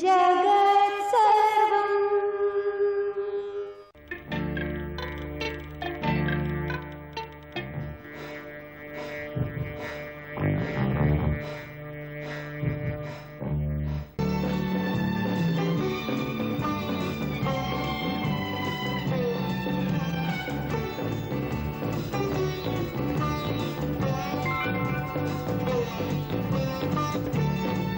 जगत् Thank you.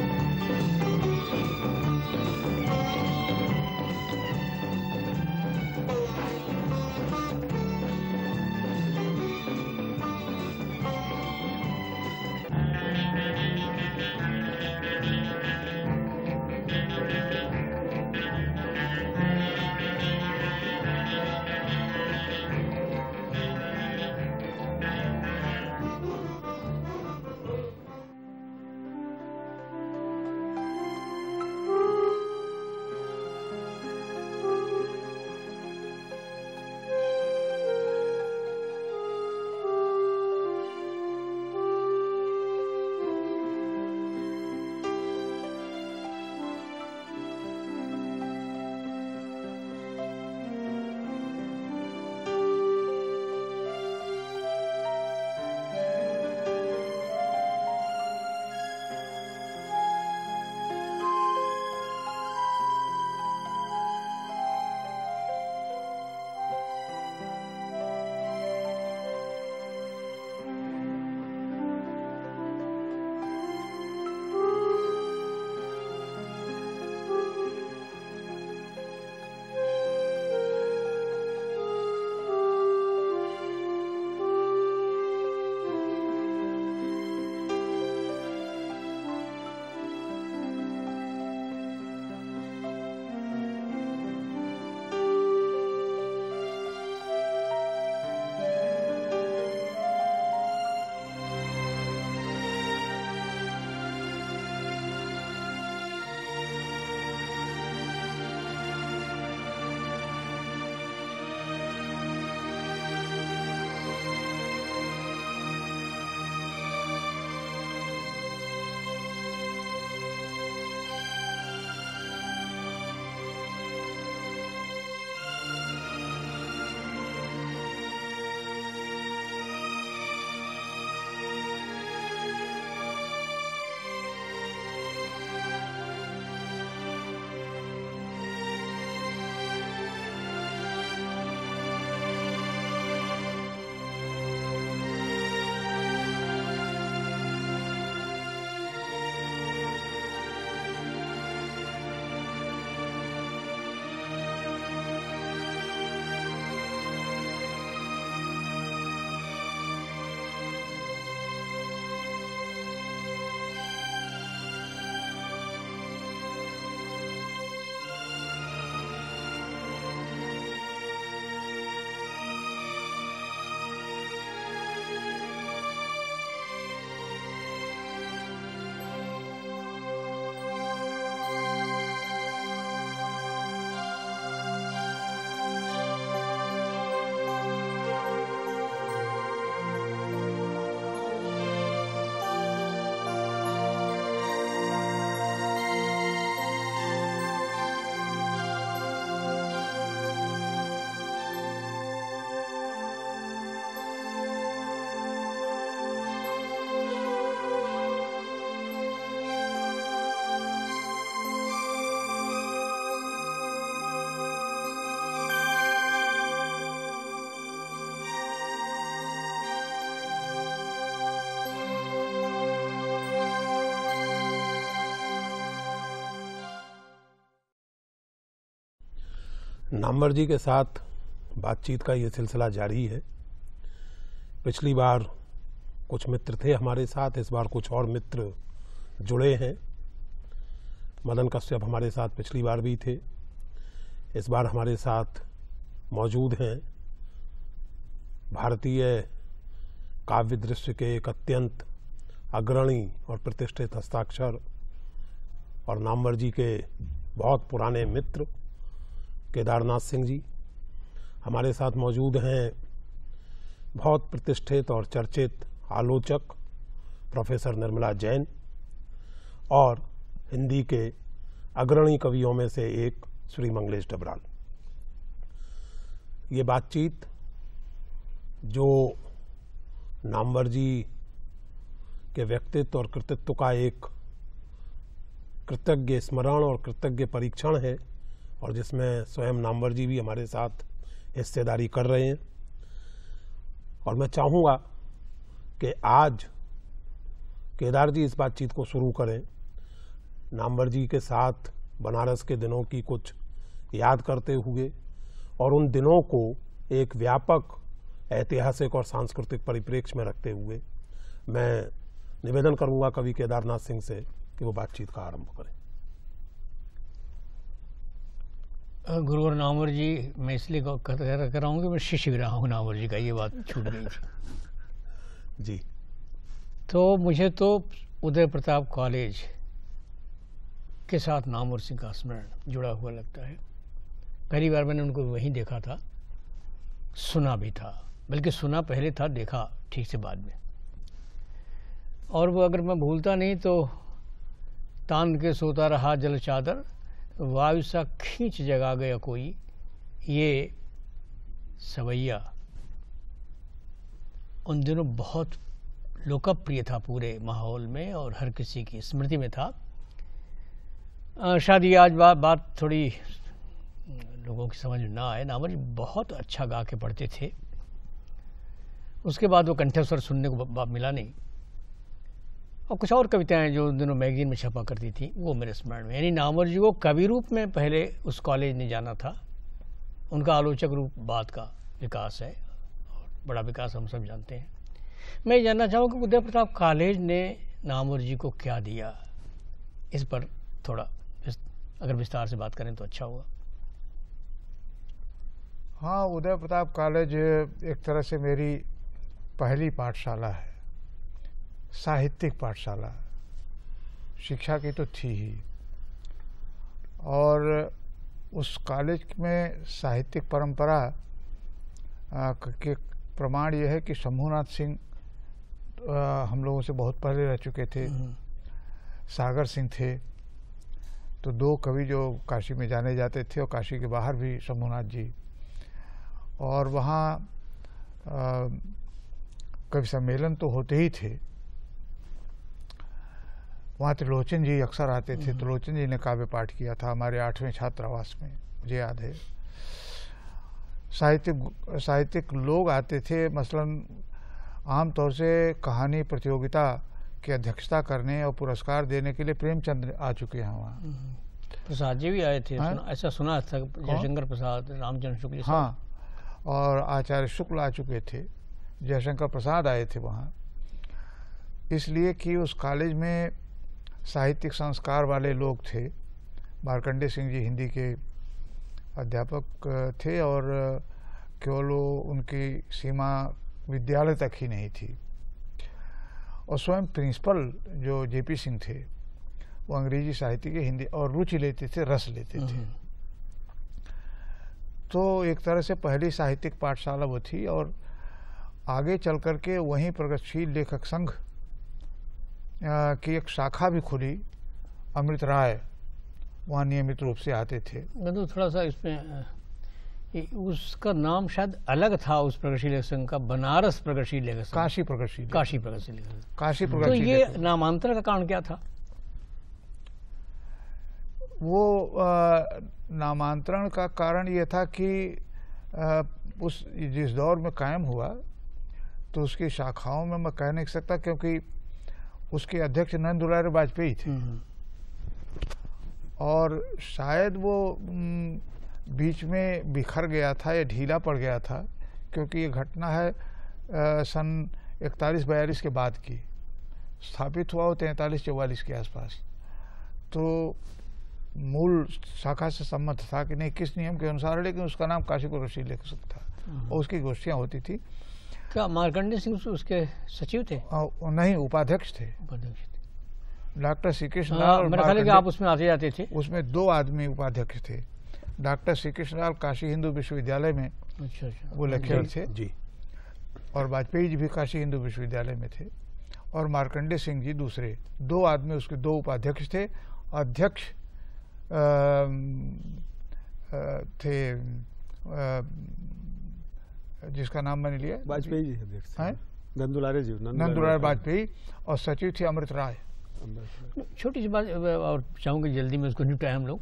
Namvar जी के साथ बातचीत का ये सिलसिला जारी है पिछली बार कुछ मित्र थे हमारे साथ इस बार कुछ और मित्र जुड़े हैं मदन कश्यप हमारे साथ पिछली बार भी थे इस बार हमारे साथ मौजूद हैं भारतीय काव्य दृश्य के एक अत्यंत अग्रणी और प्रतिष्ठित हस्ताक्षर और नामवर जी के बहुत पुराने मित्र केदारनाथ सिंह जी हमारे साथ मौजूद हैं बहुत प्रतिष्ठित और चर्चित आलोचक प्रोफेसर निर्मला जैन और हिंदी के अग्रणी कवियों में से एक श्री मंगलेश डबराल ये बातचीत जो नामवर जी के व्यक्तित्व और कृतित्व का एक कृतज्ञ स्मरण और कृतज्ञ परीक्षण है और जिसमें स्वयं नामवर जी भी हमारे साथ हिस्सेदारी कर रहे हैं और मैं चाहूँगा कि आज केदार जी इस बातचीत को शुरू करें नामवर जी के साथ बनारस के दिनों की कुछ याद करते हुए और उन दिनों को एक व्यापक ऐतिहासिक और सांस्कृतिक परिप्रेक्ष्य में रखते हुए मैं निवेदन करूंगा कवि केदारनाथ सिंह से कि वो बातचीत का आरंभ करें गुरु और नामवर जी मैं इसलिए कर रहा हूँ कि मैं शिष्य रहा हूँ नामवर जी का ये बात छूट गई थी जी तो मुझे तो उदय प्रताप कॉलेज के साथ नामवर सिंह का स्मरण जुड़ा हुआ लगता है पहली बार मैंने उनको वहीं देखा था सुना भी था बल्कि सुना पहले था देखा ठीक से बाद में और वो अगर मैं भूलता नहीं तो तान के सोता रहा जल चादर तो वायु सा खींच जगा गया कोई ये सवैया उन दिनों बहुत लोकप्रिय था पूरे माहौल में और हर किसी की स्मृति में था शायद ये आज बा, बात थोड़ी लोगों की समझ ना आए नाम जी बहुत अच्छा गा के पढ़ते थे उसके बाद वो कंठस्वर सुनने को मिला नहीं और कुछ और कविताएं जो उन दिनों मैगजीन में छपा करती थी वो मेरे स्मरण में यानी नामवर जी को कवि रूप में पहले उस कॉलेज ने जाना था उनका आलोचक रूप बाद का विकास है और बड़ा विकास हम सब जानते हैं मैं ये जानना चाहूँ कि उदय प्रताप कॉलेज ने नामवर जी को क्या दिया इस पर थोड़ा अगर विस्तार से बात करें तो अच्छा हुआ हाँ उदय प्रताप कॉलेज एक तरह से मेरी पहली पाठशाला है साहित्यिक पाठशाला शिक्षा की तो थी ही और उस कॉलेज में साहित्यिक परंपरा के प्रमाण यह है कि शम्भुनाथ सिंह हम लोगों से बहुत पहले रह चुके थे हम्म। सागर सिंह थे तो दो कवि जो काशी में जाने जाते थे और काशी के बाहर भी शंभूनाथ जी और वहाँ कवि सम्मेलन तो होते ही थे वहाँ त्रिलोचन जी अक्सर आते थे हम्म। त्रिलोचन जी ने काव्य पाठ किया था हमारे आठवें छात्रावास में मुझे याद है साहित्यिक साहित्यिक लोग आते थे मसलन आमतौर से कहानी प्रतियोगिता की अध्यक्षता करने और पुरस्कार देने के लिए प्रेमचंद आ चुके हैं वहाँ हम्म। प्रसाद जी भी आए थे हाँ? सुना, ऐसा सुना था जयशंकर प्रसाद रामचंद्र शुक्ल हाँ और आचार्य शुक्ल आ चुके थे जयशंकर प्रसाद आए थे वहाँ इसलिए कि उस कॉलेज में साहित्यिक संस्कार वाले लोग थे मार्कंडे सिंह जी हिंदी के अध्यापक थे और केवल वो उनकी सीमा विद्यालय तक ही नहीं थी और स्वयं प्रिंसिपल जो जेपी सिंह थे वो अंग्रेजी साहित्य के हिंदी और रुचि लेते थे रस लेते थे हम्म। तो एक तरह से पहली साहित्यिक पाठशाला वो थी और आगे चल करके वहीं प्रगतिशील लेखक संघ की एक शाखा भी खुली अमृत राय वहाँ नियमित रूप से आते थे मतलब थोड़ा सा इसमें उसका नाम शायद अलग था उस प्रगतिशील संघ का बनारस प्रगतिशील काशी प्रगतिशील काशी प्रगतिशील काशी प्रगतिशील तो ये नामांतर का कारण क्या था वो नामांतरण का कारण ये था कि आ, उस जिस दौर में कायम हुआ तो उसकी शाखाओं में मैं कह नहीं सकता क्योंकि उसके अध्यक्ष नंद दुलार वाजपेयी थे हम्म, हम्म। और शायद वो बीच में बिखर गया था या ढीला पड़ गया था क्योंकि ये घटना है आ, सन इकतालीस बयालीस के बाद की स्थापित हुआ हो तैंतालीस चौवालीस के आसपास तो मूल शाखा से सम्मत था कि नहीं किस नियम के अनुसार लेकिन उसका नाम काशी रशीद लिख सकता और हाँ। उसकी गोष्ठियाँ होती थी क्या मार्कंडे सिंह उसके सचिव थे आ, हाँ, नहीं उपाध्यक्ष थे उपाध्यक्ष थे डॉक्टर श्री कृष्ण लाल आप उसमें आते जाते थे उसमें दो आदमी उपाध्यक्ष थे डॉक्टर श्री कृष्ण लाल काशी हिंदू विश्वविद्यालय में अच्छा, अच्छा। वो लेक्चर थे जी और वाजपेयी जी भी काशी हिंदू विश्वविद्यालय में थे और मार्कंडे सिंह जी दूसरे दो आदमी उसके दो उपाध्यक्ष थे अध्यक्ष थे आ, जिसका नाम मैंने लिया वाजपेयी जी अध्यक्ष नंदुलारे जी नंदुलारे वाजपेयी और सचिव थे अमृत राय छोटी सी बात और चाहूँगे जल्दी में उसको निपटाए हम लोग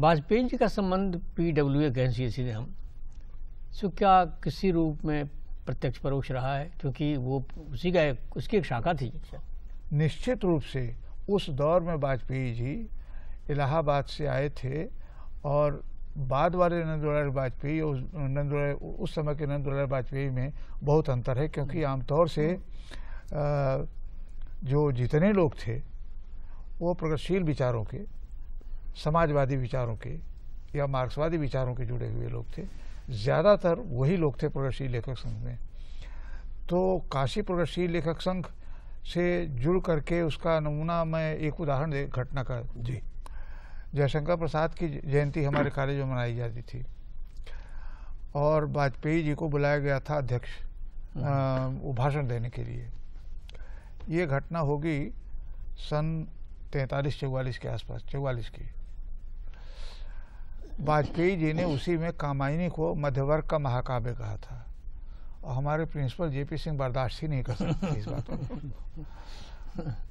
वाजपेयी जी का संबंध पी डब्ल्यू ए कहें सीधे हम सो क्या किसी रूप में प्रत्यक्ष परोक्ष रहा है क्योंकि वो उसी का एक उसकी एक शाखा थी अच्छा। निश्चित रूप से उस दौर में वाजपेयी जी इलाहाबाद से आए थे और बाद वाले नंद वाजपेयी और नंद उस समय के नंद वाजपेयी में बहुत अंतर है क्योंकि हम्म। आमतौर से हम्म। जो जितने लोग थे वो प्रगतिशील विचारों के समाजवादी विचारों के या मार्क्सवादी विचारों के जुड़े हुए लोग थे ज़्यादातर वही लोग थे प्रगतिशील लेखक संघ में तो काशी प्रगतिशील लेखक संघ से जुड़ करके उसका नमूना मैं एक उदाहरण दे घटना का जी जयशंकर प्रसाद की जयंती हमारे कॉलेज में मनाई जाती थी और वाजपेयी जी को बुलाया गया था अध्यक्ष हाँ। वो भाषण देने के लिए ये घटना होगी सन तैतालीस चौवालीस के आसपास चौवालीस की वाजपेयी जी ने उसी में कामायनी को मध्यवर्ग का महाकाव्य कहा था और हमारे प्रिंसिपल जेपी सिंह बर्दाश्त ही नहीं कर सकते इस बात को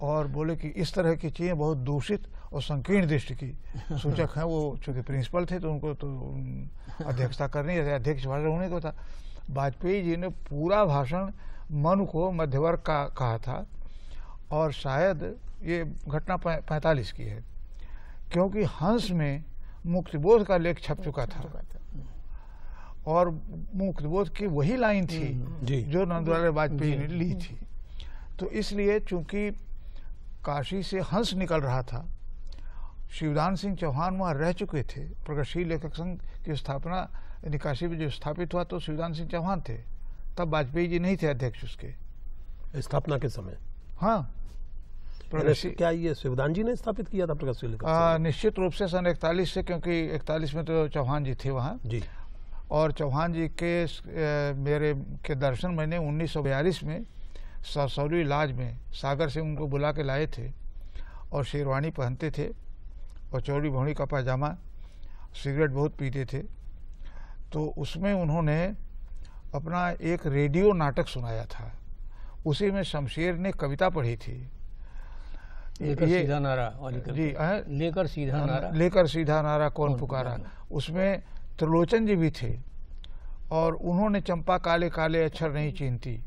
और बोले कि इस तरह की चीज़ें बहुत दूषित और संकीर्ण दृष्टि की सूचक हैं वो चूंकि प्रिंसिपल थे तो उनको तो अध्यक्षता करनी है अध्यक्ष वाले होने को था वाजपेयी जी ने पूरा भाषण मनु को मध्यवर्ग का कहा था और शायद ये घटना पैंतालीस की है क्योंकि हंस में मुक्तिबोध का लेख छप चुका था और मुक्तिबोध की वही लाइन थी हम्म। जो नंदलाल वाजपेयी ने ली थी तो इसलिए चूंकि काशी से हंस निकल रहा था शिवदान सिंह चौहान वहाँ रह चुके थे प्रगतिशील लेखक संघ की स्थापना काशी में जो स्थापित हुआ तो शिवदान सिंह चौहान थे तब वाजपेयी जी नहीं थे अध्यक्ष उसके स्थापना के समय हाँ क्या ये शिवदान जी ने स्थापित किया था प्रगतिशील निश्चित रूप से सन इकतालीस से क्योंकि इकतालीस में तो चौहान जी थे वहाँ जी और चौहान जी के ए, मेरे के दर्शन मैंने उन्नीस में ससौली लाज में सागर से उनको बुला के लाए थे और शेरवानी पहनते थे और चौड़ी भौड़ी का पैजामा सिगरेट बहुत पीते थे तो उसमें उन्होंने अपना एक रेडियो नाटक सुनाया था उसी में शमशेर ने कविता पढ़ी थी लेकर ये, सीधा नारा जी लेकर सीधा हाँ, नारा लेकर सीधा नारा कौन पुकारा उसमें त्रिलोचन जी भी थे और उन्होंने चंपा काले काले अक्षर नहीं चिंती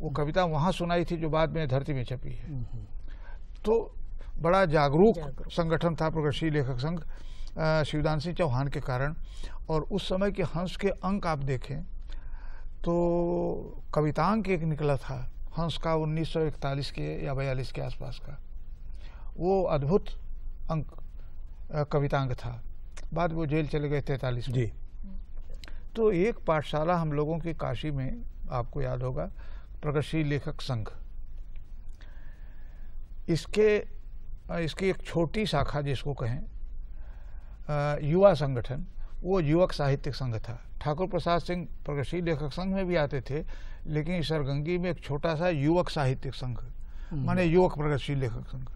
वो कविता वहाँ सुनाई थी जो बाद में धरती में छपी है हम्म, हम्म। तो बड़ा जागरूक, जागरूक। संगठन था प्रगतिशील लेखक संघ शिवदान सिंह चौहान के कारण और उस समय के हंस के अंक आप देखें तो कवितांक एक निकला था हंस का 1941 के या बयालीस के आसपास का वो अद्भुत अंक कवितांक था बाद वो जेल चले गए तैतालीस जी तो एक पाठशाला हम लोगों की काशी में आपको याद होगा प्रगति लेखक संघ इसके इसकी एक छोटी शाखा जिसको कहें युवा संगठन वो युवक साहित्यिक संघ था ठाकुर प्रसाद सिंह प्रगतिशील लेखक संघ में भी आते थे लेकिन सरगंगी में एक छोटा सा युवक साहित्यिक संघ हम्म। माने युवक प्रगतिशील लेखक संघ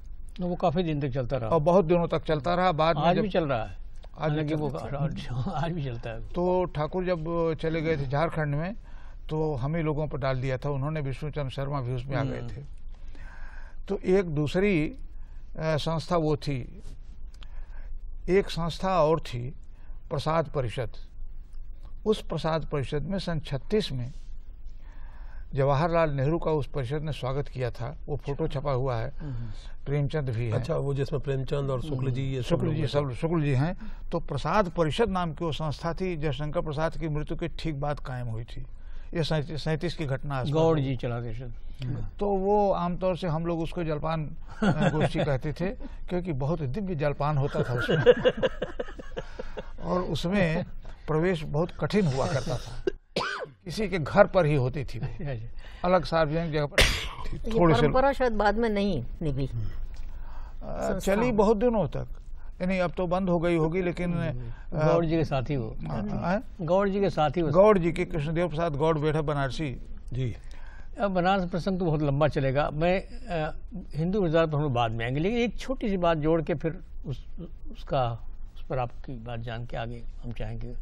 तो वो काफी दिन तक चलता रहा और बहुत दिनों तक चलता रहा बाद आज जब, भी चल रहा है आज भी, चल, वो, आज भी चलता है तो ठाकुर जब चले गए थे झारखंड में तो हम ही लोगों पर डाल दिया था उन्होंने विष्णुचंद शर्मा भी उसमें आ गए हम्म। थे तो एक दूसरी संस्था वो थी एक संस्था और थी प्रसाद परिषद उस प्रसाद परिषद में सन छत्तीस में जवाहरलाल नेहरू का उस परिषद ने स्वागत किया था वो फोटो अच्छा। छपा हुआ है हम्म, हम्म। प्रेमचंद भी है अच्छा वो जिसमें प्रेमचंद और शुक्ल जी ये शुक्ल जी सब शुक्ल जी हैं तो प्रसाद परिषद नाम की वो संस्था थी जयशंकर प्रसाद की मृत्यु के ठीक बाद कायम हुई थी ये सैंतीस की घटना गौड़ जी चला गए सर हाँ। तो वो आमतौर से हम लोग उसको जलपान गोष्ठी कहते थे क्योंकि बहुत दिव्य जलपान होता था उसमें और उसमें प्रवेश बहुत कठिन हुआ करता था किसी के घर पर ही होती थी अच्छा। अलग सार्वजनिक जगह पर थोड़ी सी शायद बाद में नहीं निकली हाँ। चली बहुत दिनों तक नहीं अब तो बंद हो गई होगी लेकिन हम्म, गौड़ जी के साथ ही वो गौड़ जी के साथ ही गौड़ जी के कृष्णदेव प्रसाद गौड़ बेटा बनारसी जी अब बनारस प्रसंग तो बहुत लंबा चलेगा मैं हिंदू विजार पर हम बाद में आएंगे लेकिन एक छोटी सी बात जोड़ के फिर उस उसका उस पर आपकी बात जान के आगे हम चाहेंगे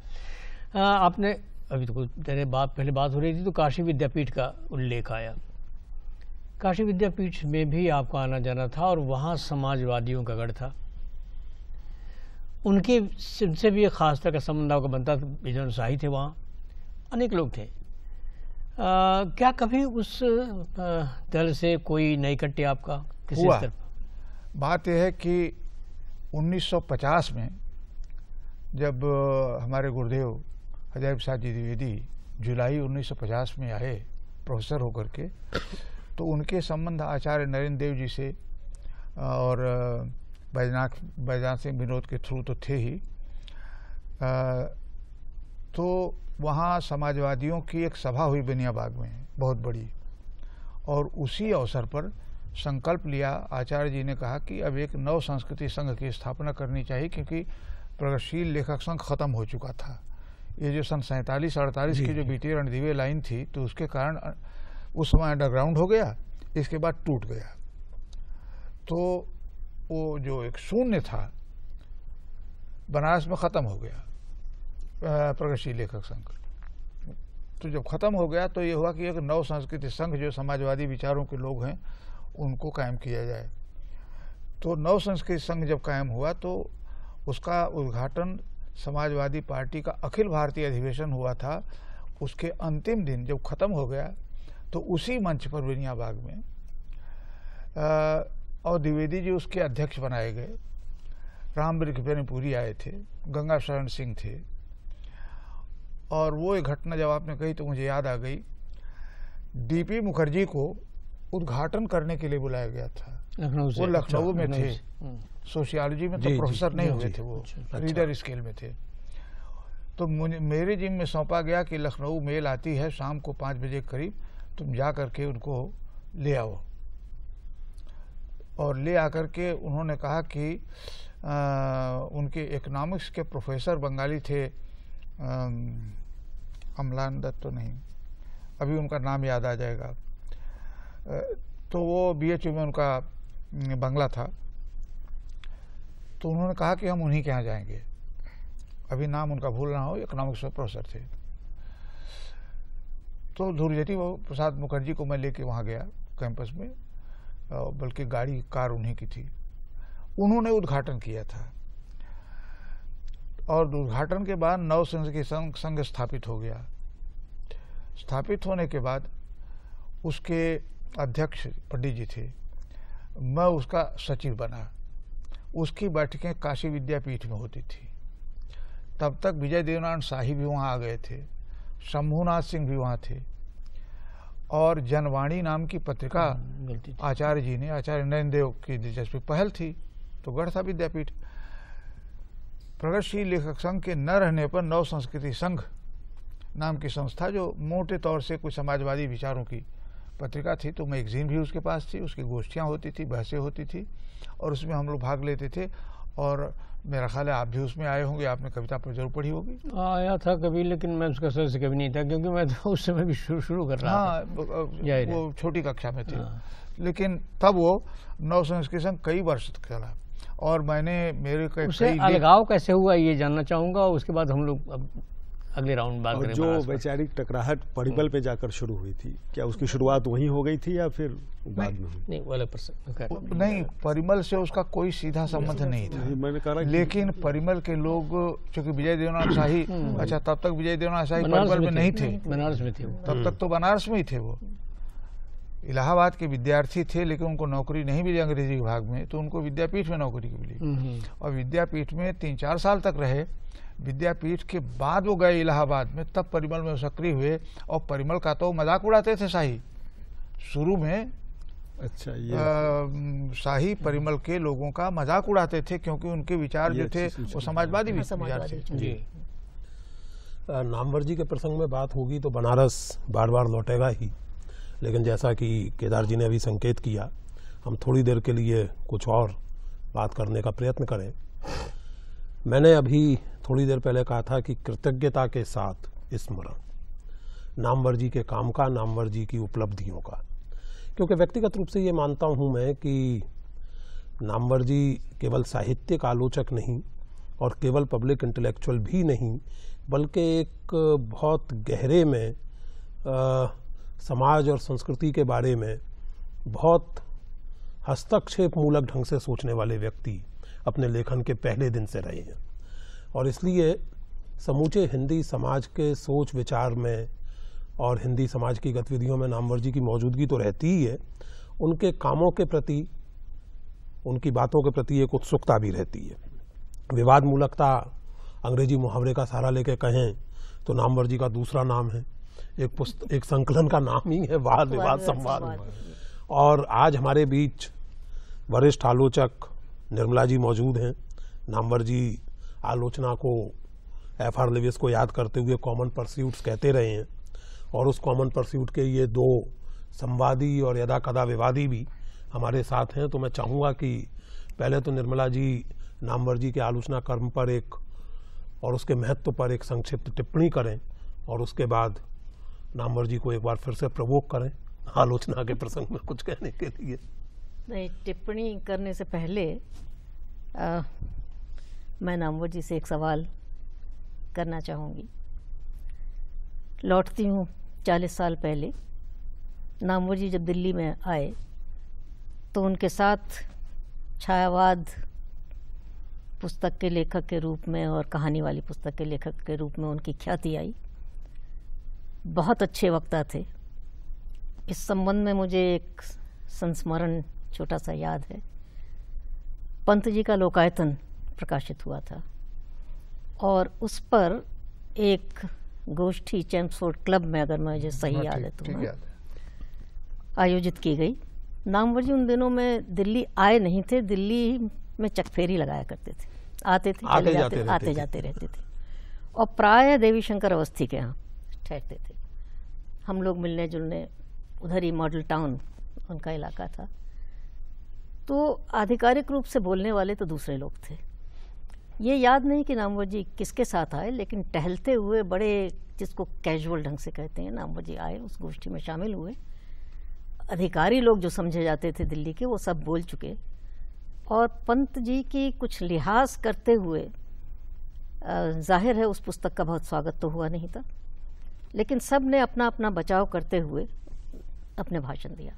आपने अभी तो कुछ तेरे बात पहले बात हो रही थी तो काशी विद्यापीठ का उल्लेख आया काशी विद्यापीठ में भी आपका आना जाना था और वहाँ समाजवादियों का गढ़ था उनके उनसे भी एक ख़ास तरह का संबंध आपका बनता था बिजन शाही थे वहाँ अनेक लोग थे आ, क्या कभी उस दल से कोई नई कट्टे आपका किसी हुआ। बात यह है कि 1950 में जब हमारे गुरुदेव हजय प्रसाद जी द्विवेदी जुलाई 1950 में आए प्रोफेसर होकर के तो उनके संबंध आचार्य नरेंद्र देव जी से और बैजनाथ बैजनाथ सिंह विनोद के थ्रू तो थे ही आ, तो वहाँ समाजवादियों की एक सभा हुई बनियाबाग में बहुत बड़ी और उसी अवसर पर संकल्प लिया आचार्य जी ने कहा कि अब एक नव संस्कृति संघ की स्थापना करनी चाहिए क्योंकि प्रगतिशील लेखक संघ खत्म हो चुका था ये जो सन सैंतालीस अड़तालीस की जो बीटी रणदीवे लाइन थी तो उसके कारण उस समय अंडरग्राउंड हो गया इसके बाद टूट गया तो वो जो एक शून्य था बनारस में ख़त्म हो गया प्रगति लेखक संघ तो जब ख़त्म हो गया तो ये हुआ कि एक नव संस्कृति संघ जो समाजवादी विचारों के लोग हैं उनको कायम किया जाए तो नव संस्कृति संघ जब कायम हुआ तो उसका उद्घाटन समाजवादी पार्टी का अखिल भारतीय अधिवेशन हुआ था उसके अंतिम दिन जब ख़त्म हो गया तो उसी मंच पर बिनिया बाग में आ, और द्विवेदी जी उसके अध्यक्ष बनाए गए राम ब्रिकपुरी आए थे गंगा शरण सिंह थे और वो एक घटना जब आपने कही तो मुझे याद आ गई डीपी मुखर्जी को उद्घाटन करने के लिए बुलाया गया था लखनऊ वो लखनऊ में अच्छा, थे हम्म। सोशियोलॉजी में तो प्रोफेसर नहीं हुए थे वो अच्छा, अच्छा। रीडर स्केल में थे तो मुझे मेरे जिम में सौंपा गया कि लखनऊ मेल आती है शाम को पाँच बजे करीब तुम जा करके उनको ले आओ और ले आकर के उन्होंने कहा कि आ, उनके इकनॉमिक्स के प्रोफेसर बंगाली थे अमलान दत्त तो नहीं अभी उनका नाम याद आ जाएगा तो वो बीएचयू में उनका बंगला था तो उन्होंने कहा कि हम उन्हीं के यहाँ जाएंगे अभी नाम उनका भूल रहा हूँ इकोनॉमिक्स में प्रोफेसर थे तो धूलजेटी प्रसाद मुखर्जी को मैं लेके वहाँ गया कैंपस में बल्कि गाड़ी कार उन्हीं की थी उन्होंने उद्घाटन किया था और उद्घाटन के बाद नव संघ की संघ संघ स्थापित हो गया स्थापित होने के बाद उसके अध्यक्ष पंडित जी थे मैं उसका सचिव बना उसकी बैठकें काशी विद्यापीठ में होती थी तब तक विजय देवनारायण शाही भी वहाँ आ गए थे शंभुनाथ सिंह भी वहाँ थे और जनवाणी नाम की पत्रिका हाँ, आचार्य जी ने आचार्य नरेंद्र देव की दिलचस्पी पहल थी तो गढ़ था विद्यापीठ प्रगतिशील लेखक संघ के न रहने पर नव संस्कृति संघ नाम की संस्था जो मोटे तौर से कुछ समाजवादी विचारों की पत्रिका थी तो मैगजीन भी उसके पास थी उसकी गोष्ठियाँ होती थी बहसें होती थी और उसमें हम लोग भाग लेते थे और मेरा ख्याल है आप भी उसमें आए होंगे आपने कविता पर जरूर पढ़ी होगी आया था कभी लेकिन मैं उसका सर से कभी नहीं था क्योंकि मैं तो उस समय भी शुरू शुरू कर रहा हाँ, था वो छोटी कक्षा में थी हाँ। लेकिन तब वो नव संस्कृत संघ कई वर्ष चला और मैंने मेरे कई अलगाव कैसे हुआ ये जानना चाहूँगा उसके बाद हम लोग अगले राउंड बात करें जो वैचारिक टकराहट परिबल पे जाकर शुरू हुई थी क्या उसकी शुरुआत वहीं हो गई थी या फिर बाद में नहीं वाले प्रश्न नहीं परिमल से उसका कोई सीधा संबंध नहीं था मैंने कहा लेकिन परिमल के लोग क्योंकि विजय देवनाथ शाही हम्म। अच्छा तब तक विजय देवनाथ शाही परिमल में नहीं थे बनारस में थे तब तक तो बनारस में ही थे वो इलाहाबाद के विद्यार्थी थे लेकिन उनको नौकरी नहीं मिली अंग्रेजी विभाग में तो उनको विद्यापीठ में नौकरी मिली हम्म, हम्म। और विद्यापीठ में तीन चार साल तक रहे विद्यापीठ के बाद वो गए इलाहाबाद में तब परिमल में सक्रिय हुए और परिमल का तो मजाक उड़ाते थे शाही शुरू में अच्छा ये आ, शाही परिमल के लोगों का मजाक उड़ाते थे क्योंकि उनके विचार जो थे वो समाजवादी भी हाँ, विचार थे नामवर जी के प्रसंग में बात होगी तो बनारस बार बार लौटेगा ही लेकिन जैसा कि केदार जी ने अभी संकेत किया हम थोड़ी देर के लिए कुछ और बात करने का प्रयत्न करें मैंने अभी थोड़ी देर पहले कहा था कि कृतज्ञता के साथ स्मरण नामवर जी के काम का नामवर जी की उपलब्धियों का क्योंकि व्यक्तिगत रूप से ये मानता हूँ मैं कि नामवर जी केवल साहित्यिक आलोचक नहीं और केवल पब्लिक इंटेलेक्चुअल भी नहीं बल्कि एक बहुत गहरे में आ, समाज और संस्कृति के बारे में बहुत हस्तक्षेप मूलक ढंग से सोचने वाले व्यक्ति अपने लेखन के पहले दिन से रहे हैं और इसलिए समूचे हिंदी समाज के सोच विचार में और हिंदी समाज की गतिविधियों में नामवर जी की मौजूदगी तो रहती ही है उनके कामों के प्रति उनकी बातों के प्रति एक उत्सुकता भी रहती है विवाद मूलकता अंग्रेजी मुहावरे का सहारा लेके कहें तो नामवर जी का दूसरा नाम है एक पुस्त एक संकलन का नाम ही है वाद विवाद संवाद और आज हमारे बीच वरिष्ठ आलोचक निर्मला जी मौजूद हैं नामवर जी आलोचना को एफ आर लेविस को याद करते हुए कॉमन परस्यूट्स कहते रहे हैं और उस कॉमन परस्यूट के ये दो संवादी और यदा कदा विवादी भी हमारे साथ हैं तो मैं चाहूँगा कि पहले तो निर्मला जी नामवर जी के आलोचना कर्म पर एक और उसके महत्व पर एक संक्षिप्त टिप्पणी करें और उसके बाद नामवर जी को एक बार फिर से प्रवोक करें आलोचना के प्रसंग में कुछ कहने के लिए नहीं टिप्पणी करने से पहले आ, मैं नामवर जी से एक सवाल करना चाहूँगी लौटती हूँ चालीस साल पहले नामवर जी जब दिल्ली में आए तो उनके साथ छायावाद पुस्तक के लेखक के रूप में और कहानी वाली पुस्तक के लेखक के रूप में उनकी ख्याति आई बहुत अच्छे वक्ता थे इस संबंध में मुझे एक संस्मरण छोटा सा याद है पंत जी का लोकायतन प्रकाशित हुआ था और उस पर एक गोष्ठी चैम्सफोर्ड क्लब में अगर मुझे सही हाँ, तो याद है तो आयोजित की गई नामवर उन दिनों में दिल्ली आए नहीं थे दिल्ली में चकफेरी लगाया करते थे आते थे आते जाते, जाते आते जाते रहते थे और प्राय देवी शंकर अवस्थी के यहाँ ठहरते थे हम लोग मिलने जुलने उधर ही मॉडल टाउन उनका इलाका था तो आधिकारिक रूप से बोलने वाले तो दूसरे लोग थे ये याद नहीं कि नामवर जी किसके साथ आए लेकिन टहलते हुए बड़े जिसको कैजुअल ढंग से कहते हैं नामवर जी आए उस गोष्ठी में शामिल हुए अधिकारी लोग जो समझे जाते थे दिल्ली के वो सब बोल चुके और पंत जी की कुछ लिहाज करते हुए जाहिर है उस पुस्तक का बहुत स्वागत तो हुआ नहीं था लेकिन सब ने अपना अपना बचाव करते हुए अपने भाषण दिया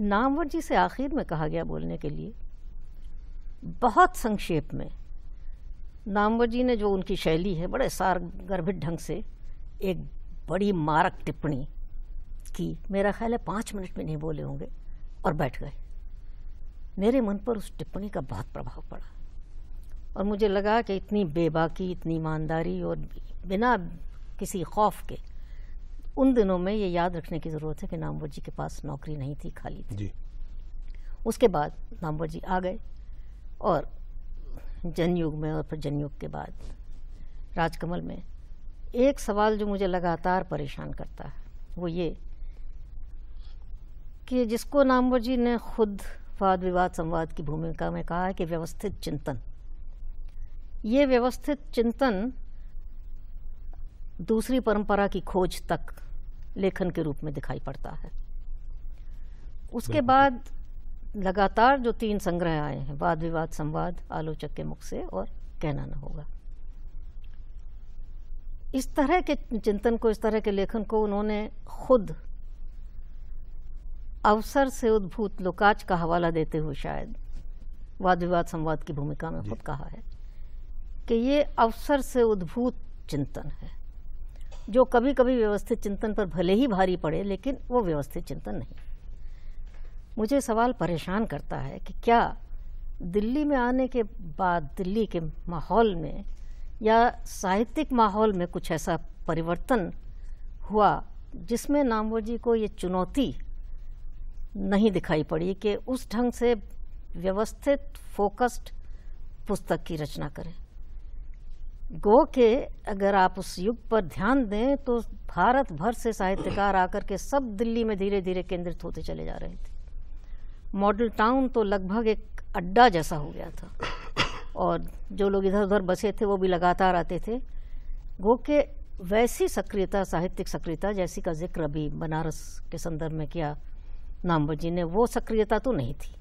नामवर जी से आखिर में कहा गया बोलने के लिए बहुत संक्षेप में नामवर जी ने जो उनकी शैली है बड़े सार गर्भित ढंग से एक बड़ी मारक टिप्पणी की मेरा ख्याल है पाँच मिनट में नहीं बोले होंगे और बैठ गए मेरे मन पर उस टिप्पणी का बहुत प्रभाव पड़ा और मुझे लगा कि इतनी बेबाकी इतनी ईमानदारी और बिना किसी खौफ के उन दिनों में ये याद रखने की ज़रूरत है कि नामवर जी के पास नौकरी नहीं थी खाली थी जी। उसके बाद नामवर जी आ गए और जनयुग में और फिर जनयुग के बाद राजकमल में एक सवाल जो मुझे लगातार परेशान करता है वो ये कि जिसको नामवर जी ने खुद वाद विवाद संवाद की भूमिका में कहा है कि व्यवस्थित चिंतन ये व्यवस्थित चिंतन दूसरी परंपरा की खोज तक लेखन के रूप में दिखाई पड़ता है उसके बाद लगातार जो तीन संग्रह आए हैं वाद विवाद संवाद आलोचक के मुख से और कहना न होगा इस तरह के चिंतन को इस तरह के लेखन को उन्होंने खुद अवसर से उद्भूत लोकाच का हवाला देते हुए शायद वाद विवाद संवाद की भूमिका में खुद कहा है कि ये अवसर से उद्भूत चिंतन है जो कभी कभी व्यवस्थित चिंतन पर भले ही भारी पड़े लेकिन वो व्यवस्थित चिंतन नहीं मुझे सवाल परेशान करता है कि क्या दिल्ली में आने के बाद दिल्ली के माहौल में या साहित्यिक माहौल में कुछ ऐसा परिवर्तन हुआ जिसमें नामवर जी को ये चुनौती नहीं दिखाई पड़ी कि उस ढंग से व्यवस्थित फोकस्ड पुस्तक की रचना करें गो के अगर आप उस युग पर ध्यान दें तो भारत भर से साहित्यकार आकर के सब दिल्ली में धीरे धीरे केंद्रित होते चले जा रहे थे मॉडल टाउन तो लगभग एक अड्डा जैसा हो गया था और जो लोग इधर उधर बसे थे वो भी लगातार आते थे गो के वैसी सक्रियता साहित्यिक सक्रियता जैसी का जिक्र अभी बनारस के संदर्भ में किया नामवर जी ने वो सक्रियता तो नहीं थी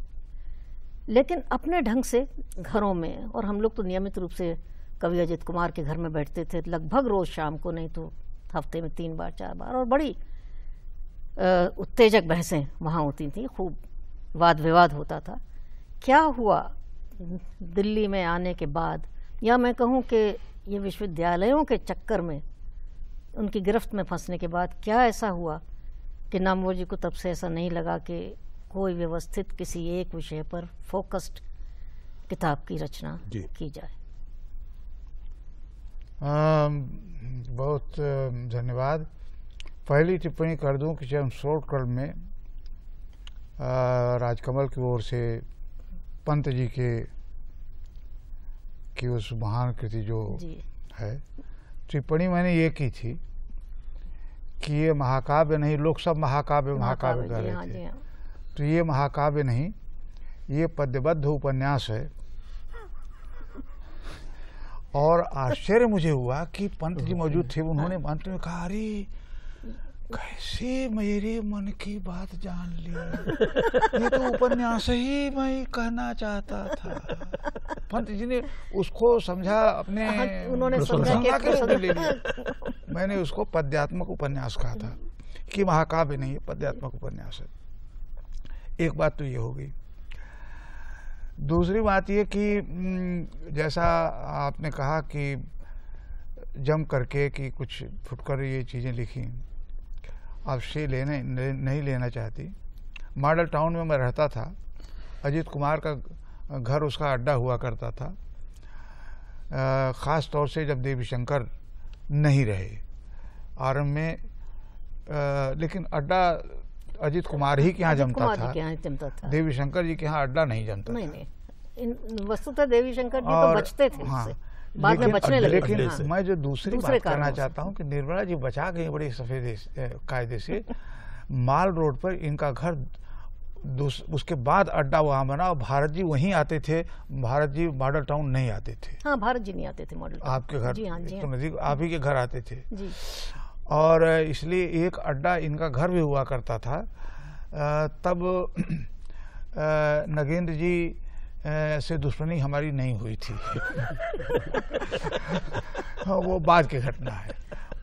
लेकिन अपने ढंग से घरों में और हम लोग तो नियमित रूप से कवि अजित कुमार के घर में बैठते थे लगभग रोज़ शाम को नहीं तो हफ्ते में तीन बार चार बार और बड़ी उत्तेजक बहसें वहाँ होती थी खूब वाद विवाद होता था क्या हुआ दिल्ली में आने के बाद या मैं कहूँ कि ये विश्वविद्यालयों के चक्कर में उनकी गिरफ्त में फंसने के बाद क्या ऐसा हुआ कि नामवर जी को तब से ऐसा नहीं लगा कि कोई व्यवस्थित किसी एक विषय पर फोकस्ड किताब की रचना की जाए आ, बहुत धन्यवाद पहली टिप्पणी कर दूं कि जब कल में राजकमल की ओर से पंत जी के की उस महान कृति जो है टिप्पणी मैंने ये की थी कि ये महाकाव्य नहीं लोग सब महाकाव्य महाकाव्य कर रहे हाँ, थे हाँ। तो ये महाकाव्य नहीं ये पद्यबद्ध उपन्यास है और आश्चर्य मुझे हुआ कि पंत जी मौजूद थे उन्होंने अंत में कहा अरे कैसे मेरे मन की बात जान ली ये तो उपन्यास ही मैं कहना चाहता था पंत जी ने उसको समझा अपने हाँ, उन्होंने समझा के ले लिया मैंने उसको पद्यात्मक उपन्यास कहा था कि महाकाव्य नहीं पद्यात्मक उपन्यास है एक बात तो ये हो गई दूसरी बात ये कि जैसा आपने कहा कि जम करके कि कुछ फुटकर ये चीज़ें लिखी आप श्री लेने नहीं लेना चाहती मॉडल टाउन में मैं रहता था अजीत कुमार का घर उसका अड्डा हुआ करता था ख़ास तौर से जब देवी शंकर नहीं रहे आरंभ में आ, लेकिन अड्डा अजीत कुमार ही के यहाँ जमता, था, था देवी शंकर जी के यहाँ अड्डा नहीं जमता नहीं, नहीं। वस्तुतः देवी शंकर जी तो बचते थे हाँ, बाद में बचने लगे लेकिन हाँ। मैं जो दूसरी बात करना चाहता हूँ कि निर्मला जी बचा गई बड़े सफेद कायदे से माल रोड पर इनका घर उसके बाद अड्डा वहां बना और भारत जी वहीं आते थे भारत जी मॉडल टाउन नहीं आते थे हाँ भारत जी नहीं आते थे मॉडल आपके घर जी हाँ, जी हाँ। तो नजदीक आप ही के घर आते थे जी। और इसलिए एक अड्डा इनका घर भी हुआ करता था तब नगेंद्र जी से दुश्मनी हमारी नहीं हुई थी हाँ, वो बाद की घटना है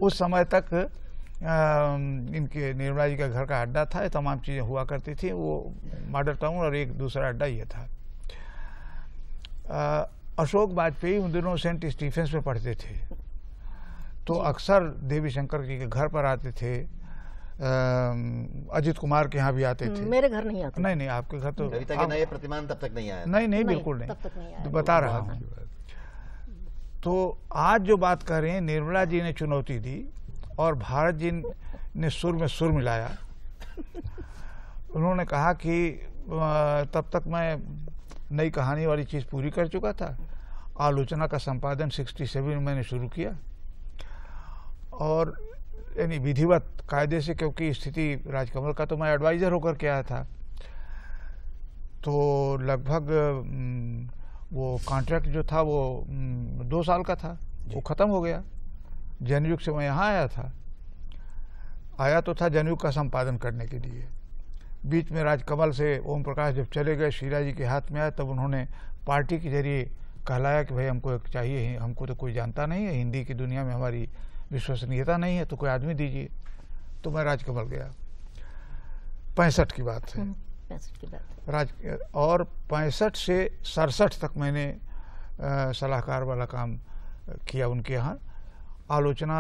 उस समय तक आ, इनके निर्मला जी का घर का अड्डा था तमाम चीज़ें हुआ करती थी वो मॉडल टाउन और एक दूसरा अड्डा ये था अशोक वाजपेयी उन दिनों सेंट स्टीफेंस में पढ़ते थे तो अक्सर देवी शंकर जी के घर पर आते थे अजीत कुमार के यहाँ भी आते हम्म, थे मेरे घर नहीं आते नहीं नहीं आपके घर तो कविता के नए प्रतिमान तब तक नहीं आया नहीं नहीं बिल्कुल नहीं, नहीं, नहीं तो बता रहा हूँ तो आज जो बात कर रहे हैं निर्मला जी ने चुनौती दी और भारत जी ने सुर में सुर मिलाया उन्होंने कहा कि तब तक मैं नई कहानी वाली चीज़ पूरी कर चुका था आलोचना का संपादन 67 में मैंने शुरू किया और यानी विधिवत कायदे से क्योंकि स्थिति राजकमल का तो मैं एडवाइज़र होकर के आया था तो लगभग वो कॉन्ट्रैक्ट जो था वो दो साल का था वो ख़त्म हो गया जनयुग से मैं यहाँ आया था आया तो था जनयुग का संपादन करने के लिए बीच में राजकमल से ओम प्रकाश जब चले गए शीला जी के हाथ में आए तब उन्होंने पार्टी के जरिए कहलाया कि भाई हमको एक चाहिए हमको तो कोई जानता नहीं है हिंदी की दुनिया में हमारी विश्वसनीयता नहीं है तो कोई आदमी दीजिए तो मैं राजकमल गया पैंसठ की बात है राज और पैंसठ से सड़सठ तक मैंने सलाहकार वाला काम किया उनके यहाँ आलोचना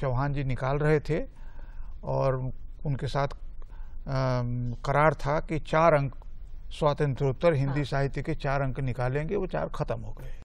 चौहान जी निकाल रहे थे और उनके साथ आ, करार था कि चार अंक स्वातंत्रोत्तर हिंदी हाँ। साहित्य के चार अंक निकालेंगे वो चार खत्म हो गए